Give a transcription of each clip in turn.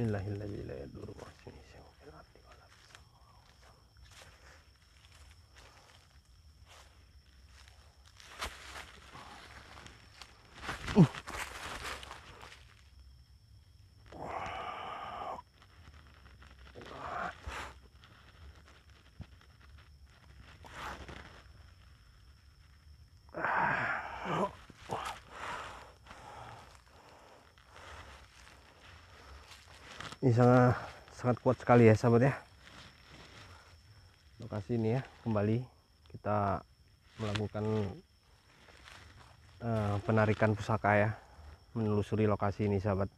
Bismillahirrahmanirrahim. ini sangat sangat kuat sekali ya sahabat ya lokasi ini ya kembali kita melakukan uh, penarikan pusaka ya menelusuri lokasi ini sahabat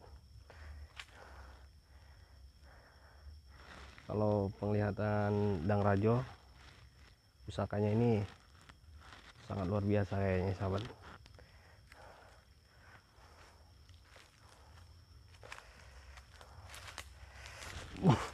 kalau penglihatan Dang Rajo pusakanya ini sangat luar biasa kayaknya sahabat Oof.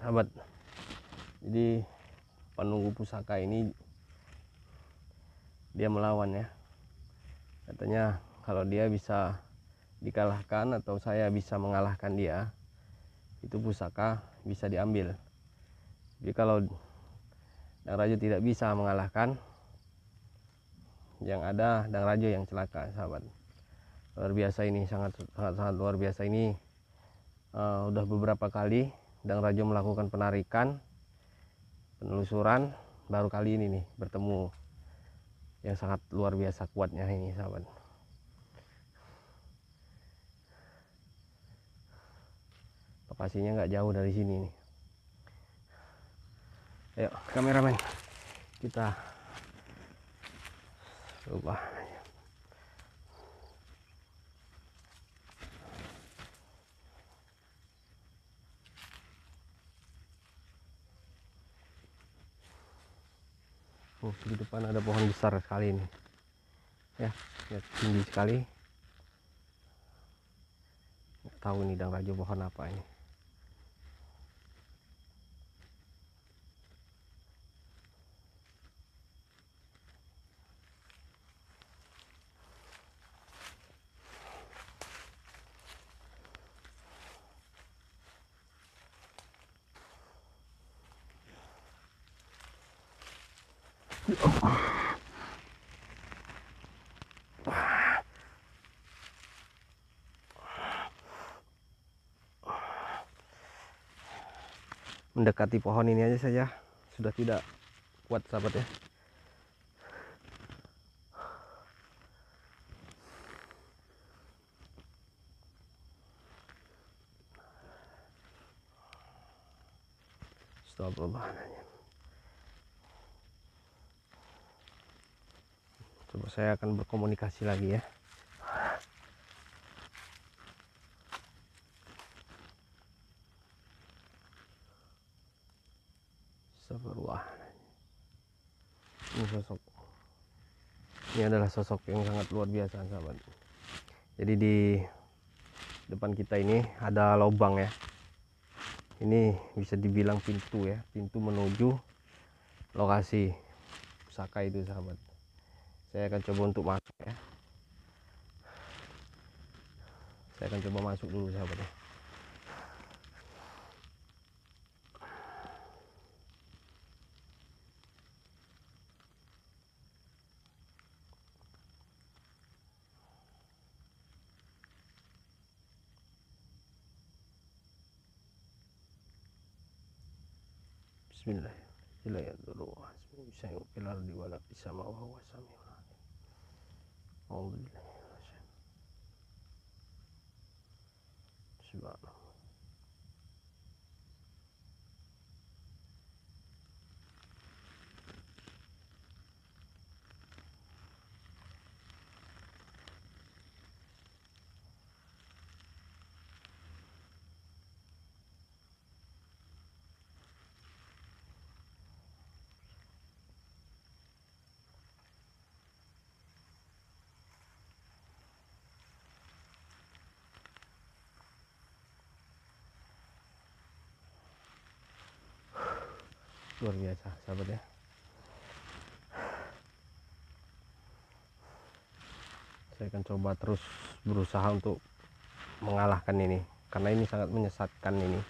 sahabat jadi penunggu pusaka ini dia melawan ya katanya kalau dia bisa dikalahkan atau saya bisa mengalahkan dia itu pusaka bisa diambil jadi kalau dan raja tidak bisa mengalahkan yang ada dan raja yang celaka sahabat luar biasa ini sangat sangat, sangat luar biasa ini uh, udah beberapa kali Dang Rajo melakukan penarikan penelusuran baru kali ini nih bertemu yang sangat luar biasa kuatnya ini sahabat lokasinya nggak jauh dari sini nih ayo kameramen kita lupa Oh, di depan ada pohon besar sekali ini. Ya, lihat tinggi sekali. Nggak tahu ini dan raja pohon apa ini. mendekati pohon ini aja saja ya. sudah tidak kuat sahabat ya coba saya akan berkomunikasi lagi ya Astagfirullah ini sosok ini adalah sosok yang sangat luar biasa sahabat jadi di depan kita ini ada lubang ya ini bisa dibilang pintu ya pintu menuju lokasi pusaka itu sahabat saya akan coba untuk masuk ya saya akan coba masuk dulu sahabat ya Bismillahirrahmanirrahim. Bismillahirrahmanirrahim. Bismillahirrahmanirrahim. Bismillahirrahmanirrahim. Bismillahirrahmanirrahim. Allahu billahi. Subhanallah. luar biasa sahabat ya saya akan coba terus berusaha untuk mengalahkan ini karena ini sangat menyesatkan ini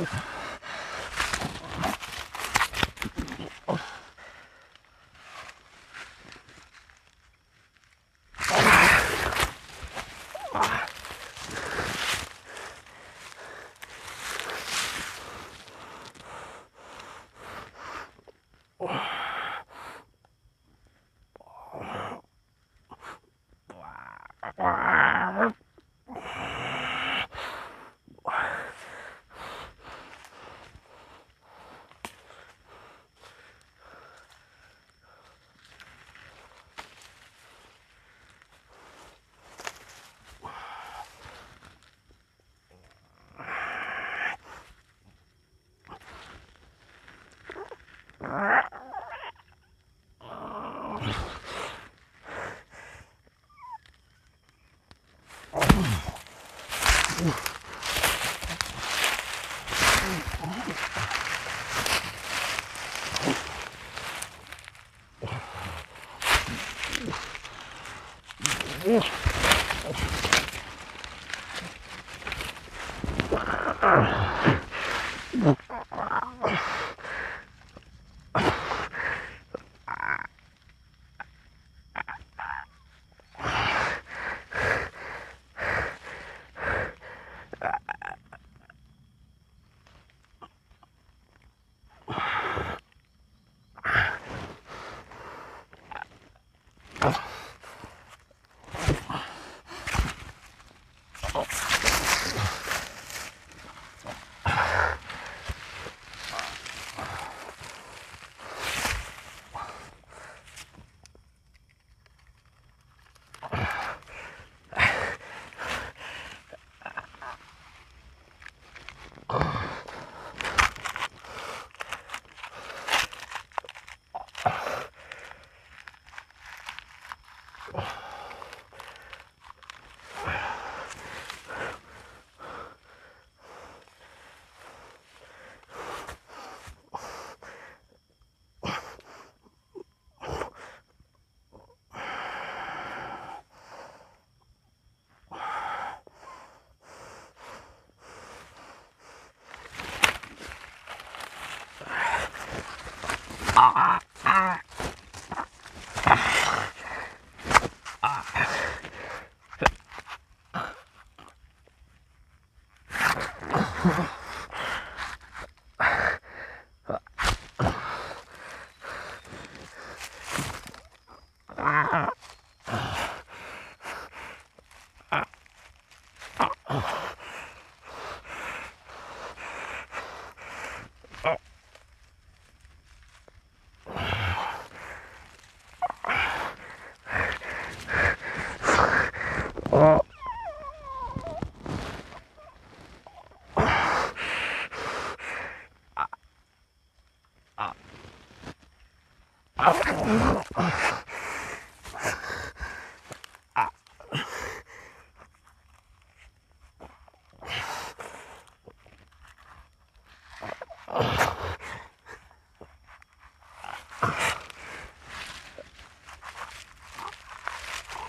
Oh.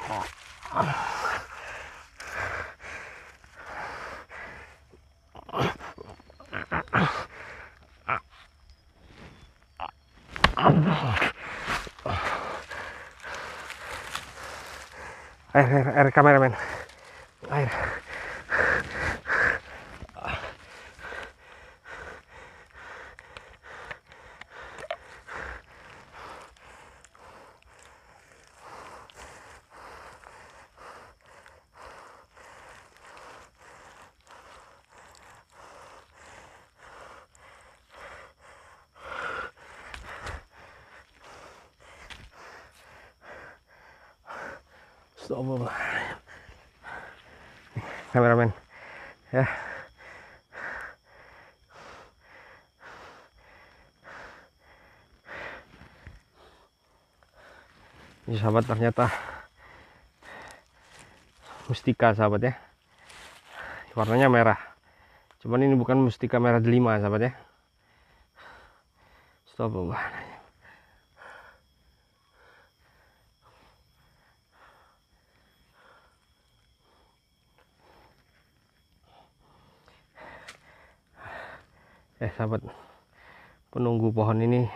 Er, er, er cameraman. Astagfirullah. Kameramen. Ya. Ini sahabat ternyata mustika sahabat ya. Warnanya merah. Cuman ini bukan mustika merah delima sahabat ya. Astagfirullah. eh sahabat penunggu pohon ini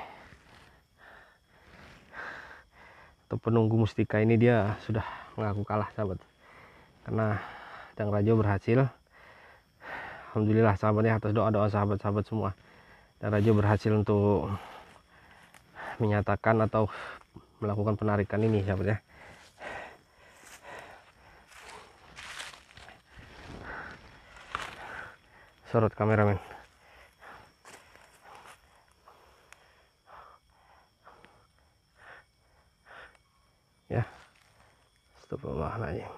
atau penunggu mustika ini dia sudah mengaku kalah sahabat karena Dang Rajo berhasil Alhamdulillah sahabatnya atas doa-doa sahabat-sahabat semua dan Rajo berhasil untuk menyatakan atau melakukan penarikan ini sahabat ya sorot kameramen ya astagfirullahaladzim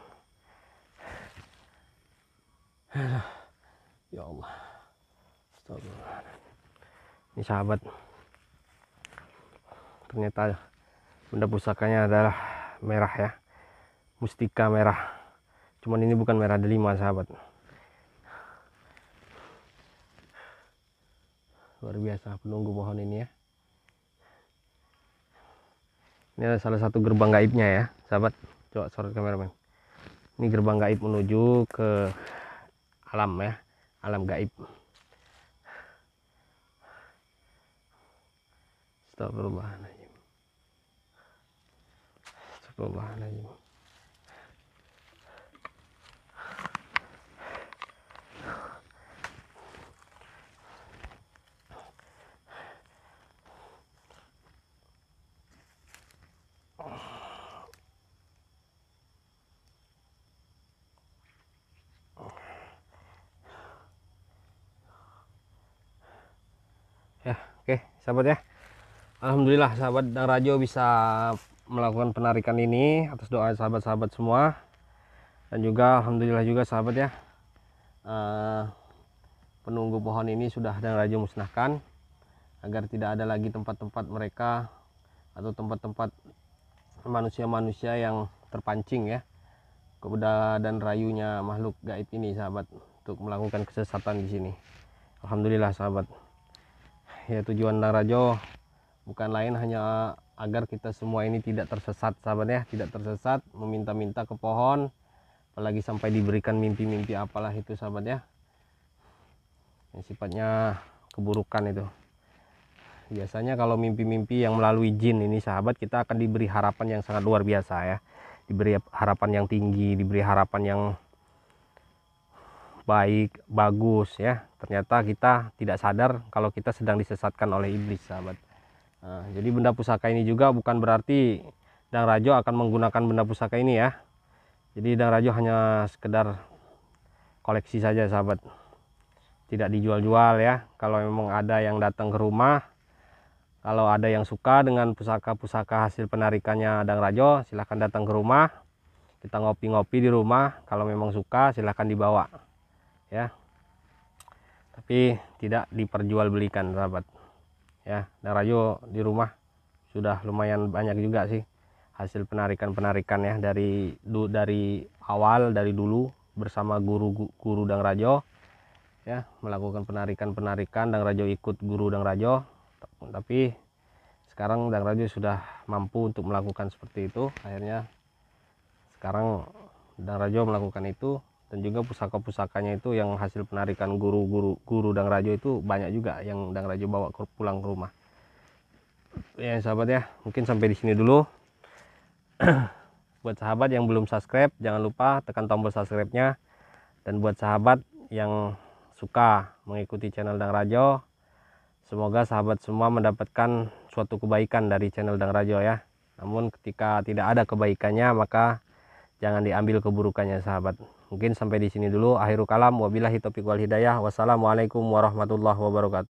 ya Allah astagfirullahaladzim ini sahabat ternyata benda pusakanya adalah merah ya mustika merah cuman ini bukan merah delima sahabat luar biasa penunggu pohon ini ya ini ada salah satu gerbang gaibnya ya sahabat coba sorot kameramen ini gerbang gaib menuju ke alam ya alam gaib Astagfirullahaladzim Astagfirullahaladzim Oke sahabat ya Alhamdulillah sahabat dan Rajo bisa melakukan penarikan ini atas doa sahabat-sahabat semua dan juga Alhamdulillah juga sahabat ya uh, penunggu pohon ini sudah dan Rajo musnahkan agar tidak ada lagi tempat-tempat mereka atau tempat-tempat manusia-manusia yang terpancing ya kepada dan rayunya makhluk gaib ini sahabat untuk melakukan kesesatan di sini Alhamdulillah sahabat ya tujuan darajo bukan lain hanya agar kita semua ini tidak tersesat sahabat ya tidak tersesat meminta-minta ke pohon apalagi sampai diberikan mimpi-mimpi apalah itu sahabat ya yang sifatnya keburukan itu biasanya kalau mimpi-mimpi yang melalui jin ini sahabat kita akan diberi harapan yang sangat luar biasa ya diberi harapan yang tinggi diberi harapan yang baik, bagus ya. Ternyata kita tidak sadar kalau kita sedang disesatkan oleh iblis, sahabat. Nah, jadi benda pusaka ini juga bukan berarti Dang Rajo akan menggunakan benda pusaka ini ya. Jadi Dang Rajo hanya sekedar koleksi saja, sahabat. Tidak dijual-jual ya. Kalau memang ada yang datang ke rumah, kalau ada yang suka dengan pusaka-pusaka hasil penarikannya Dang Rajo, silahkan datang ke rumah. Kita ngopi-ngopi di rumah. Kalau memang suka, silahkan dibawa ya tapi tidak diperjualbelikan sahabat ya dan rayo di rumah sudah lumayan banyak juga sih hasil penarikan-penarikan ya dari dari awal dari dulu bersama guru guru Dang Rajo ya melakukan penarikan-penarikan Dang Rajo ikut guru Dang Rajo tapi sekarang Dang Rajo sudah mampu untuk melakukan seperti itu akhirnya sekarang Dang Rajo melakukan itu dan juga pusaka-pusakanya itu yang hasil penarikan guru-guru guru Dang Rajo itu banyak juga yang Dang Rajo bawa ke, pulang ke rumah ya sahabat ya mungkin sampai di sini dulu buat sahabat yang belum subscribe jangan lupa tekan tombol subscribe nya dan buat sahabat yang suka mengikuti channel Dang Rajo semoga sahabat semua mendapatkan suatu kebaikan dari channel Dang Rajo ya namun ketika tidak ada kebaikannya maka jangan diambil keburukannya sahabat mungkin sampai di sini dulu akhirul kalam wabillahi taufiq wal hidayah wassalamualaikum warahmatullahi wabarakatuh